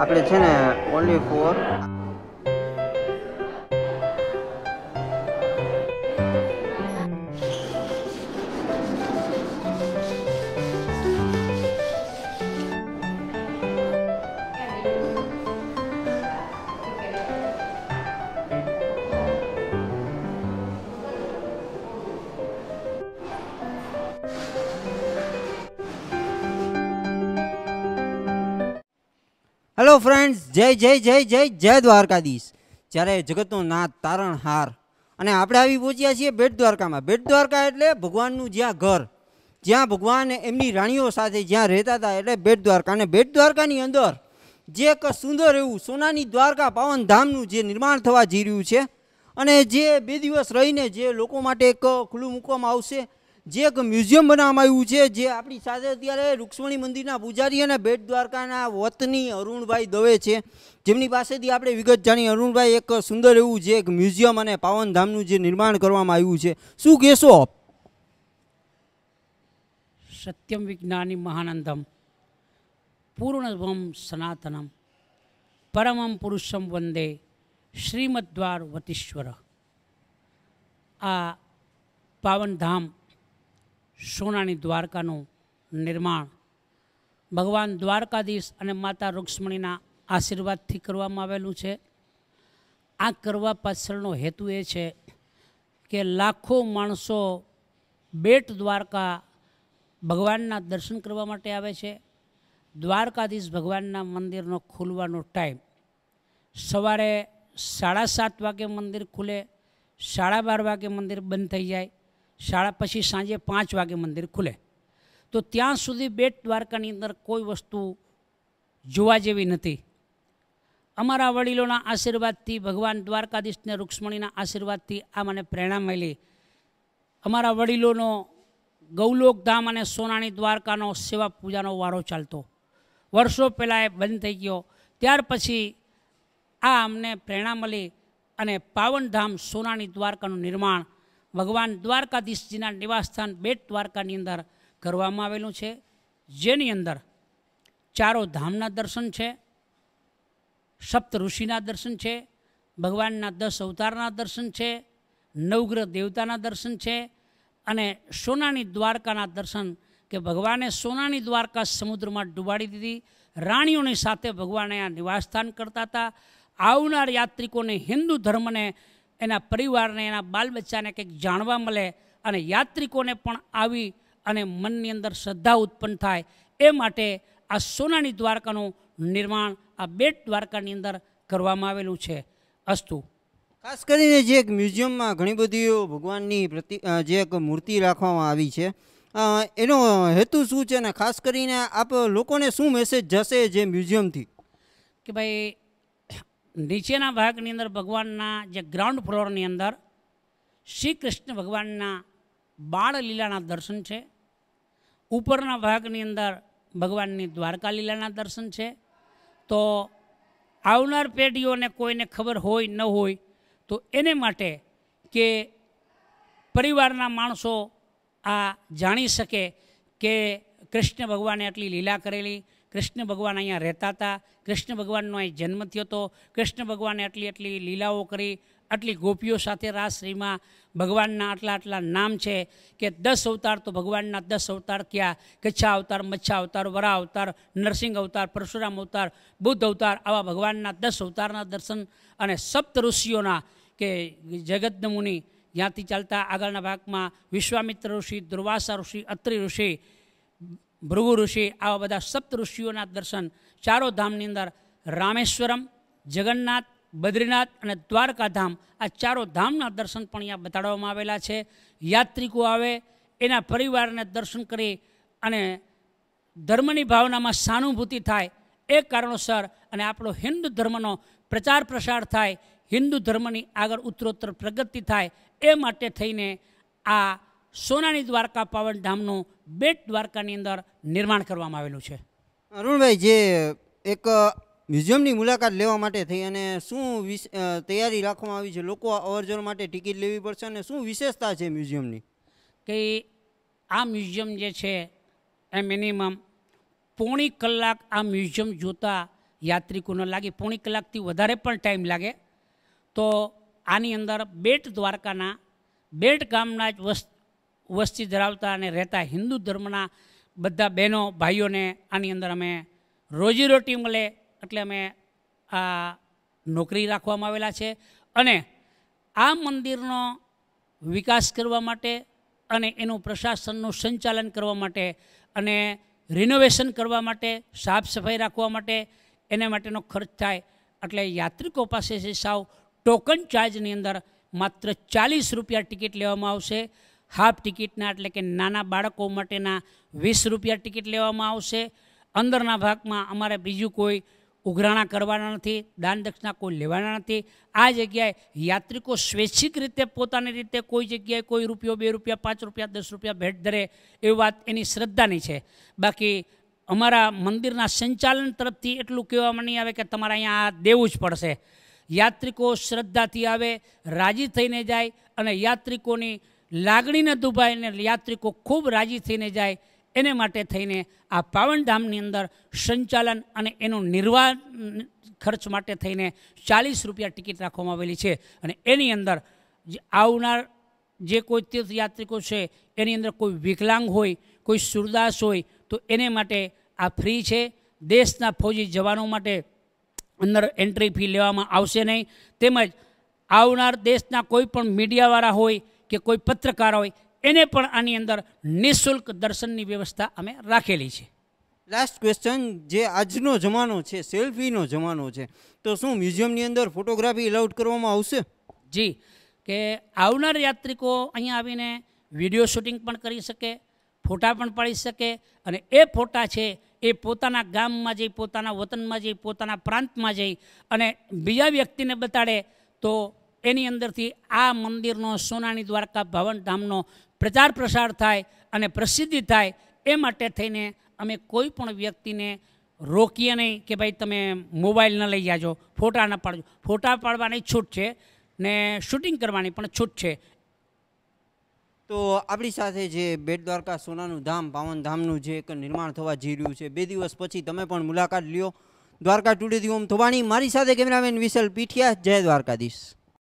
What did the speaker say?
આપણે છે ને ઓનલી ફોર હેલો ફ્રેન્ડ્સ જય જય જય જય જય દ્વારકાધીશ જ્યારે જગતનો નાથ તારણહાર અને આપણે આવી પહોંચ્યા છીએ બેટ દ્વારકામાં બેટ દ્વારકા એટલે ભગવાનનું જ્યાં ઘર જ્યાં ભગવાન એમની રાણીઓ સાથે જ્યાં રહેતા હતા એટલે બેટ દ્વારકા અને બેટ દ્વારકાની અંદર જે એક સુંદર એવું સોનાની દ્વારકા પાવન ધામનું જે નિર્માણ થવા જઈ રહ્યું છે અને જે બે દિવસ રહીને જે લોકો માટે એક ખુલ્લું મૂકવામાં આવશે જે એક મ્યુઝિયમ બનાવવામાં આવ્યું છે જે આપણી સાથે અત્યારે રૂક્ષ્મણી મંદિરના પૂજારી અને બેટ દ્વારકાના વતની અરુણભાઈ દવે છે જેમની પાસેથી આપણે વિગત જાણી અરુણભાઈ એક સુંદર એવું જે એક મ્યુઝિયમ અને પાવનધામનું જે નિર્માણ કરવામાં આવ્યું છે શું કહેશો સત્યમ વિજ્ઞાની મહાનંદમ પૂર્ણભમ સનાતનમ પરમમ પુરુષમ વંદે શ્રીમદ્વાર વતીશ્વર આ પાવનધામ સોનાની દ્વારકાનું નિર્માણ ભગવાન દ્વારકાધીશ અને માતા રૂક્ષ્મણીના આશીર્વાદથી કરવામાં આવેલું છે આ કરવા પાછળનો હેતુ એ છે કે લાખો માણસો બેટ દ્વારકા ભગવાનના દર્શન કરવા માટે આવે છે દ્વારકાધીશ ભગવાનના મંદિરનો ખુલવાનો ટાઈમ સવારે સાડા સાત વાગે મંદિર ખુલે સાડા બાર વાગે મંદિર બંધ થઈ જાય શાળા પછી સાંજે પાંચ વાગે મંદિર ખુલે તો ત્યાં સુધી બેટ દ્વારકાની અંદર કોઈ વસ્તુ જોવા જેવી નથી અમારા વડીલોના આશીર્વાદથી ભગવાન દ્વારકાધીશને રૂક્ષ્મણીના આશીર્વાદથી આ મને પ્રેરણા મળી અમારા વડીલોનો ગૌલોકધામ અને સોનાણી દ્વારકાનો સેવા પૂજાનો વારો ચાલતો વર્ષો પહેલાં એ બંધ થઈ ગયો ત્યાર પછી આ અમને પ્રેરણા મળી અને પાવનધામ સોનાણી દ્વારકાનું નિર્માણ ભગવાન દ્વારકાધીશજીના નિવાસસ્થાન બેટ દ્વારકાની અંદર કરવામાં આવેલું છે જેની અંદર ચારો ધામના દર્શન છે સપ્ત ઋષિના દર્શન છે ભગવાનના દસ અવતારના દર્શન છે નવગ્રહ દેવતાના દર્શન છે અને સોનાની દ્વારકાના દર્શન કે ભગવાને સોનાની દ્વારકા સમુદ્રમાં ડૂબાડી દીધી રાણીઓની સાથે ભગવાને આ નિવાસસ્થાન કરતા હતા આવનાર યાત્રિકોને હિન્દુ ધર્મને એના પરિવારને એના બાલ બચ્ચાને કંઈક જાણવા મળે અને યાત્રિકોને પણ આવી અને મનની અંદર શ્રદ્ધા ઉત્પન્ન થાય એ માટે આ સોનાની દ્વારકાનું નિર્માણ આ બેટ દ્વારકાની અંદર કરવામાં આવેલું છે અસ્તુ ખાસ કરીને જે એક મ્યુઝિયમમાં ઘણી બધી ભગવાનની પ્રતિ જે એક મૂર્તિ રાખવામાં આવી છે એનો હેતુ શું છે અને ખાસ કરીને આપ લોકોને શું મેસેજ જશે જે મ્યુઝિયમથી કે ભાઈ નીચેના ભાગની અંદર ભગવાનના જે ગ્રાઉન્ડ ફ્લોરની અંદર શ્રી કૃષ્ણ ભગવાનના બાળલીલાના દર્શન છે ઉપરના ભાગની અંદર ભગવાનની દ્વારકા લીલાના દર્શન છે તો આવનાર પેઢીઓને કોઈને ખબર હોય ન હોય તો એને માટે કે પરિવારના માણસો આ જાણી શકે કે કૃષ્ણ ભગવાને આટલી લીલા કરેલી કૃષ્ણ ભગવાન અહીંયા રહેતા હતા કૃષ્ણ ભગવાનનો અહીં જન્મ થયો હતો કૃષ્ણ ભગવાને આટલી આટલી લીલાઓ કરી આટલી ગોપીઓ સાથે રાશ્રીમાં ભગવાનના આટલા આટલા નામ છે કે દસ અવતાર તો ભગવાનના દસ અવતાર થયા કચ્છા અવતાર મચ્છા અવતાર વરા અવતાર નરસિંહ અવતાર પરશુરામ અવતાર બુદ્ધ અવતાર આવા ભગવાનના દસ અવતારના દર્શન અને સપ્ત ઋષિઓના કે જગત મુનિ જ્યાંથી ચાલતા આગળના ભાગમાં વિશ્વામિત્ર ઋષિ દુર્વાસા ઋષિ અત્રિ ઋષિ ભૃગુ ઋષિ આવા બધા સપ્ત ઋષિઓના દર્શન ચારો ધામની અંદર રામેશ્વરમ જગન્નાથ બદ્રીનાથ અને દ્વારકાધામ આ ચારો ધામના દર્શન પણ અહીંયા બતાડવામાં આવેલા છે યાત્રિકો આવે એના પરિવારને દર્શન કરી અને ધર્મની ભાવનામાં સાનુભૂતિ થાય એ કારણોસર અને આપણો હિન્દુ ધર્મનો પ્રચાર પ્રસાર થાય હિન્દુ ધર્મની આગળ ઉત્તરોત્તર પ્રગતિ થાય એ માટે થઈને આ સોનાની દ્વારકા પાવન ધામનું બેટ દ્વારકાની અંદર નિર્માણ કરવામાં આવેલું છે અરુણભાઈ જે એક મ્યુઝિયમની મુલાકાત લેવા માટે થઈ અને શું તૈયારી રાખવામાં આવી છે લોકો અવરજવર માટે ટિકિટ લેવી પડશે અને શું વિશેષતા છે મ્યુઝિયમની કે આ મ્યુઝિયમ જે છે એ મિનિમમ પોણી કલાક આ મ્યુઝિયમ જોતા યાત્રિકોને લાગે પોણી કલાકથી વધારે પણ ટાઈમ લાગે તો આની અંદર બેટ દ્વારકાના બેટ ગામના જ વસ્ત વસ્તી ધરાવતા અને રહેતા હિન્દુ ધર્મના બધા બહેનો ભાઈઓને આની અંદર અમે રોજીરોટી મળે એટલે અમે આ નોકરી રાખવામાં આવેલા છે અને આ મંદિરનો વિકાસ કરવા માટે અને એનું પ્રશાસનનું સંચાલન કરવા માટે અને રિનોવેશન કરવા માટે સાફ સફાઈ રાખવા માટે એને માટેનો ખર્ચ થાય એટલે યાત્રિકો પાસેથી સાવ ટોકન ચાર્જની અંદર માત્ર ચાલીસ રૂપિયા ટિકિટ લેવામાં આવશે હાફ ટિકિટના એટલે કે નાના બાળકો માટેના વીસ રૂપિયા ટિકિટ લેવામાં આવશે અંદરના ભાગમાં અમારે બીજું કોઈ ઉઘરાણા કરવાના નથી દાન દક્ષિણા કોઈ લેવાના નથી આ જગ્યાએ યાત્રિકો સ્વૈચ્છિક રીતે પોતાની રીતે કોઈ જગ્યાએ કોઈ રૂપિયો બે રૂપિયા પાંચ રૂપિયા દસ રૂપિયા ભેટ ધરે એ વાત એની શ્રદ્ધાની છે બાકી અમારા મંદિરના સંચાલન તરફથી એટલું કહેવામાં નહીં આવે કે તમારે અહીંયા આ દેવું જ પડશે યાત્રિકો શ્રદ્ધાથી આવે રાજી થઈને જાય અને યાત્રિકોની લાગણીને દુભાઈને યાત્રિકો ખૂબ રાજી થઈને જાય એને માટે થઈને આ પાવનધામની અંદર સંચાલન અને એનું નિર્વાહ ખર્ચ માટે થઈને ચાલીસ રૂપિયા ટિકિટ રાખવામાં આવેલી છે અને એની અંદર આવનાર જે કોઈ તીર્થયાત્રિકો છે એની અંદર કોઈ વિકલાંગ હોય કોઈ સુરદાસ હોય તો એને માટે આ ફ્રી છે દેશના ફૌજી જવાનો માટે અંદર એન્ટ્રી ફી લેવામાં આવશે નહીં તેમજ આવનાર દેશના કોઈ પણ મીડિયાવાળા હોય કે કોઈ પત્રકાર હોય એને પણ આની અંદર નિઃશુલ્ક દર્શનની વ્યવસ્થા અમે રાખેલી છે લાસ્ટ ક્વેશ્ચન જે આજનો જમાનો છે સેલ્ફીનો જમાનો છે તો શું મ્યુઝિયમની અંદર ફોટોગ્રાફી એલાઉડ કરવામાં આવશે જી કે આવનાર યાત્રિકો અહીંયા આવીને વિડીયો શૂટિંગ પણ કરી શકે ફોટા પણ પાડી શકે અને એ ફોટા છે એ પોતાના ગામમાં જઈ પોતાના વતનમાં જઈ પોતાના પ્રાંતમાં જઈ અને બીજા વ્યક્તિને બતાડે તો એની અંદરથી આ મંદિરનો સોનાની દ્વારકા ભવન ધામનો પ્રચાર પ્રસાર થાય અને પ્રસિદ્ધિ થાય એ માટે થઈને અમે કોઈ પણ વ્યક્તિને રોકીએ નહીં કે ભાઈ તમે મોબાઈલ ન લઈ જાજો ફોટા ન પાડજો ફોટા પાડવાની છૂટ છે ને શૂટિંગ કરવાની પણ છૂટ છે તો આપણી સાથે જે બેટ દ્વારકા સોનાનું ધામ પાવન ધામનું જે એક નિર્માણ થવા જઈ રહ્યું છે બે દિવસ પછી તમે પણ મુલાકાત લ્યો દ્વારકા ટુડેથી ઓમ થવાની મારી સાથે કેમેરામેન વિશલ પીઠિયા જય દ્વારકાધીશ